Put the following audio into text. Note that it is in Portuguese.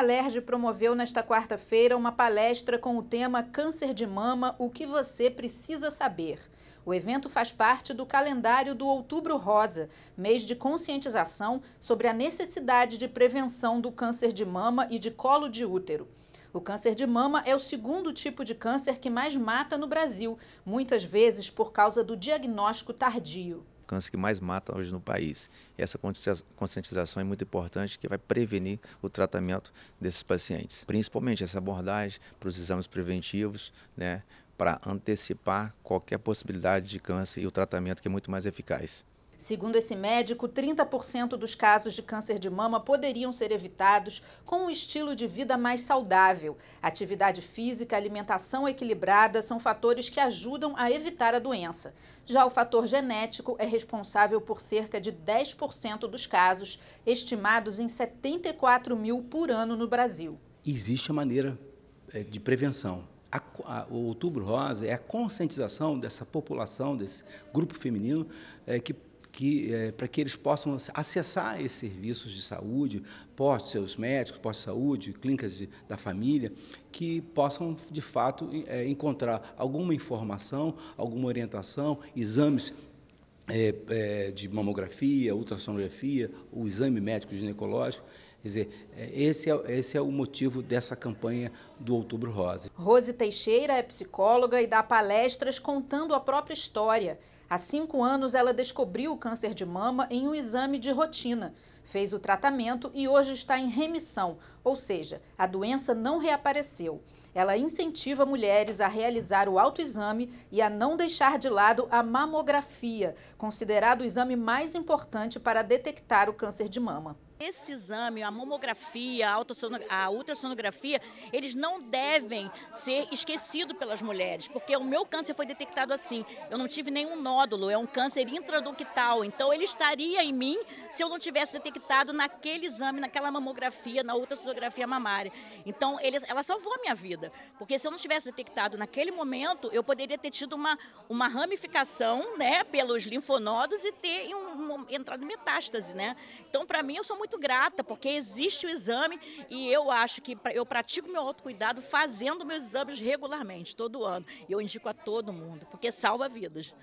a Alerj promoveu nesta quarta-feira uma palestra com o tema Câncer de Mama, o que você precisa saber. O evento faz parte do calendário do Outubro Rosa, mês de conscientização sobre a necessidade de prevenção do câncer de mama e de colo de útero. O câncer de mama é o segundo tipo de câncer que mais mata no Brasil, muitas vezes por causa do diagnóstico tardio câncer que mais mata hoje no país. E essa conscientização é muito importante, que vai prevenir o tratamento desses pacientes. Principalmente essa abordagem para os exames preventivos, né, para antecipar qualquer possibilidade de câncer e o tratamento que é muito mais eficaz. Segundo esse médico, 30% dos casos de câncer de mama poderiam ser evitados com um estilo de vida mais saudável. Atividade física, alimentação equilibrada são fatores que ajudam a evitar a doença. Já o fator genético é responsável por cerca de 10% dos casos, estimados em 74 mil por ano no Brasil. Existe a maneira é, de prevenção. A, a, o outubro rosa é a conscientização dessa população, desse grupo feminino, é, que que, é, para que eles possam acessar esses serviços de saúde, postos, seus médicos, postos de saúde, clínicas de, da família, que possam, de fato, é, encontrar alguma informação, alguma orientação, exames é, de mamografia, ultrassonografia, o exame médico ginecológico. Quer dizer, esse é, esse é o motivo dessa campanha do Outubro Rosa. Rose Teixeira é psicóloga e dá palestras contando a própria história. Há cinco anos, ela descobriu o câncer de mama em um exame de rotina. Fez o tratamento e hoje está em remissão, ou seja, a doença não reapareceu. Ela incentiva mulheres a realizar o autoexame e a não deixar de lado a mamografia, considerado o exame mais importante para detectar o câncer de mama. Esse exame, a mamografia, a, ultra ultrassonografia, eles não devem ser esquecidos pelas mulheres, porque o meu câncer foi detectado assim. Eu não tive nenhum nódulo, é um câncer intraductal, então ele estaria em mim se eu não tivesse detectado naquele exame, naquela mamografia, na ultrassonografia mamária. Então ele, ela salvou a minha vida, porque se eu não tivesse detectado naquele momento, eu poderia ter tido uma, uma ramificação né, pelos linfonodos e ter um, um, entrado em metástase. Né? Então, para mim, eu sou muito muito grata, porque existe o exame e eu acho que eu pratico meu autocuidado fazendo meus exames regularmente, todo ano. E eu indico a todo mundo, porque salva vidas.